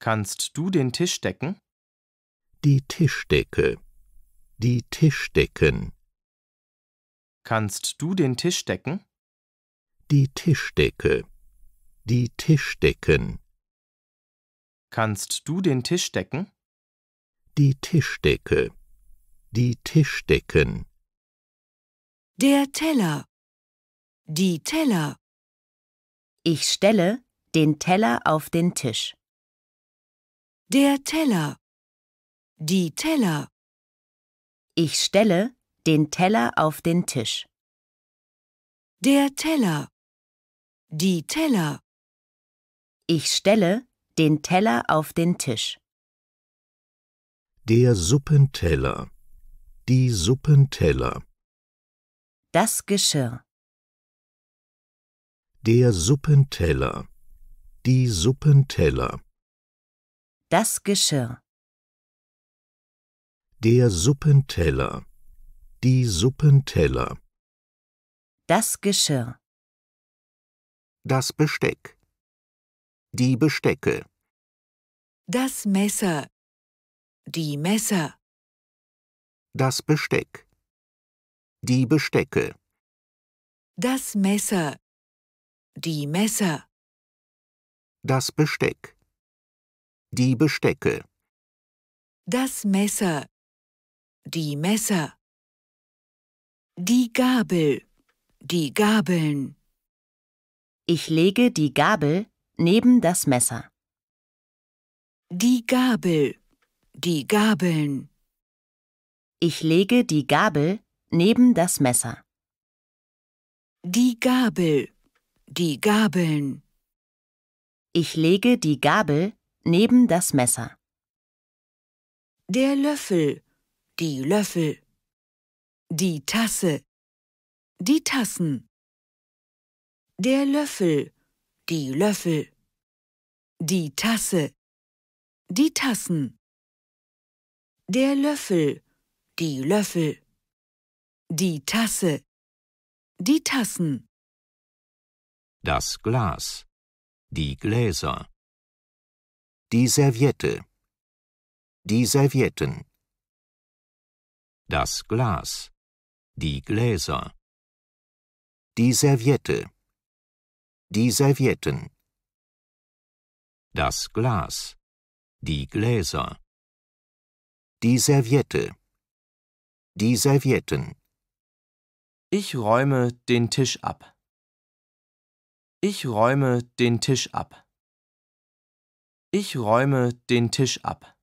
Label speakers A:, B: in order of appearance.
A: Kannst du den Tisch decken? Die Tischdecke. Die Tischdecken. Kannst du den Tisch decken? Die Tischdecke. Die Tischdecken. Kannst du den Tisch decken? Die Tischdecke. Die Tischdecken.
B: Der Teller. Die Teller. Ich stelle den Teller auf den Tisch. Der Teller. Die Teller. Ich stelle den Teller auf den Tisch. Der Teller. Die Teller. Ich stelle den Teller auf den Tisch.
A: Der Suppenteller. Die Suppenteller.
B: Das Geschirr.
A: Der Suppenteller. Die Suppenteller.
B: Das Geschirr.
A: Der Suppenteller. Die Suppenteller.
B: Das Geschirr.
A: Das Besteck. Die Bestecke.
B: Das Messer. Die Messer.
A: Das Besteck. Die Bestecke.
B: Das Messer. Die Messer.
A: Das Besteck. Die Bestecke.
B: Das Messer. Die Messer. Die Gabel. Die Gabeln. Ich lege die Gabel neben das Messer. Die Gabel. Die Gabeln. Ich lege die Gabel neben das Messer. Die Gabel. Die Gabeln. Ich lege die Gabel neben das Messer. Der Löffel, die Löffel. Die Tasse, die Tassen. Der Löffel, die Löffel. Die Tasse, die Tassen. Der Löffel, die Löffel. Die Tasse, die Tassen.
A: Das Glas, die Gläser. Die Serviette. Die Servietten. Das Glas. Die Gläser. Die Serviette. Die Servietten. Das Glas. Die Gläser. Die Serviette. Die Servietten. Ich räume den Tisch ab. Ich räume den Tisch ab. Ich räume den Tisch ab.